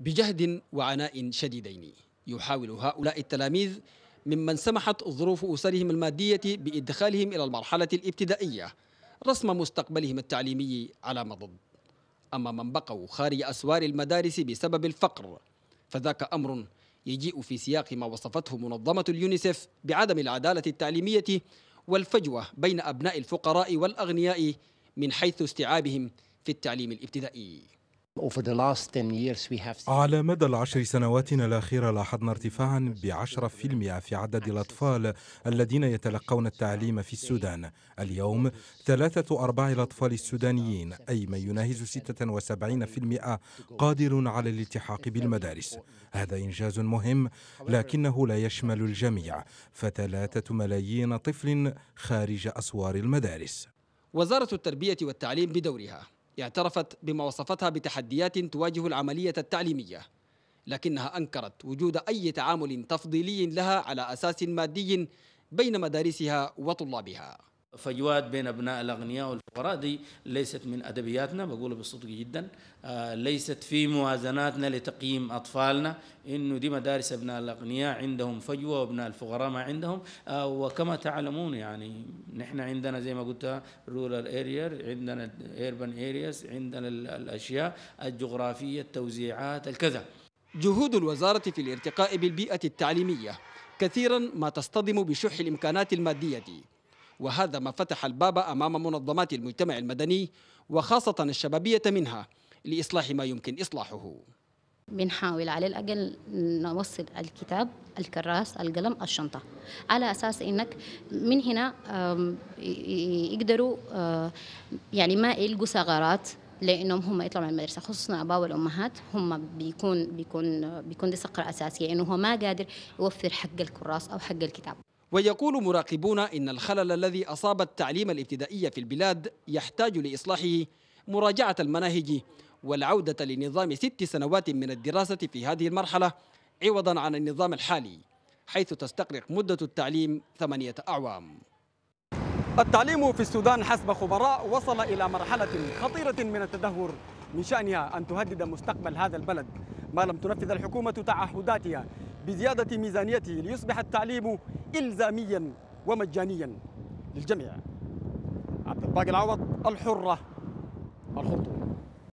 بجهد وعناء شديدين يحاول هؤلاء التلاميذ ممن سمحت ظروف أسرهم المادية بإدخالهم إلى المرحلة الابتدائية رسم مستقبلهم التعليمي على مضض أما من بقوا خارج أسوار المدارس بسبب الفقر فذاك أمر يجيء في سياق ما وصفته منظمة اليونيسف بعدم العدالة التعليمية والفجوة بين أبناء الفقراء والأغنياء من حيث استيعابهم في التعليم الابتدائي على مدى العشر سنواتنا الأخيرة لاحظنا ارتفاعا بعشرة في المئة في عدد الأطفال الذين يتلقون التعليم في السودان اليوم ثلاثة أرباع الأطفال السودانيين أي ما يناهز 76 في المئة قادر على الالتحاق بالمدارس هذا إنجاز مهم لكنه لا يشمل الجميع فثلاثة ملايين طفل خارج أسوار المدارس وزارة التربية والتعليم بدورها اعترفت بما وصفتها بتحديات تواجه العملية التعليمية لكنها أنكرت وجود أي تعامل تفضيلي لها على أساس مادي بين مدارسها وطلابها فجوات بين ابناء الاغنياء والفقراء دي ليست من ادبياتنا بقولها بصدق جدا آه، ليست في موازناتنا لتقييم اطفالنا انه دي مدارس ابناء الاغنياء عندهم فجوه وابناء الفقراء ما عندهم آه، وكما تعلمون يعني نحن عندنا زي ما قلت رورال اريا عندنا ايربن ارياس عندنا الاشياء الجغرافيه التوزيعات الكذا جهود الوزاره في الارتقاء بالبيئه التعليميه كثيرا ما تصطدم بشح الامكانات الماديه دي. وهذا ما فتح الباب أمام منظمات المجتمع المدني وخاصة الشبابية منها لإصلاح ما يمكن إصلاحه بنحاول على الأقل نوصل الكتاب الكراس القلم الشنطة على أساس إنك من هنا يقدروا يعني ما يلقوا ثغرات لانهم هم يطلعوا من المدرسه خصوصا الاباء والامهات هم بيكون بيكون بيكون دي صقر اساسيه انه يعني هو ما قادر يوفر حق الكراس او حق الكتاب ويقول مراقبون إن الخلل الذي أصاب التعليم الابتدائي في البلاد يحتاج لإصلاحه مراجعة المناهج والعودة لنظام ست سنوات من الدراسة في هذه المرحلة عوضا عن النظام الحالي حيث تستغرق مدة التعليم ثمانية أعوام التعليم في السودان حسب خبراء وصل إلى مرحلة خطيرة من التدهور من شأنها أن تهدد مستقبل هذا البلد ما لم تنفذ الحكومة تعهداتها بزيادة ميزانيته ليصبح التعليم إلزاميا ومجانيا للجميع عبد الباقي العوض الحرة الخطوة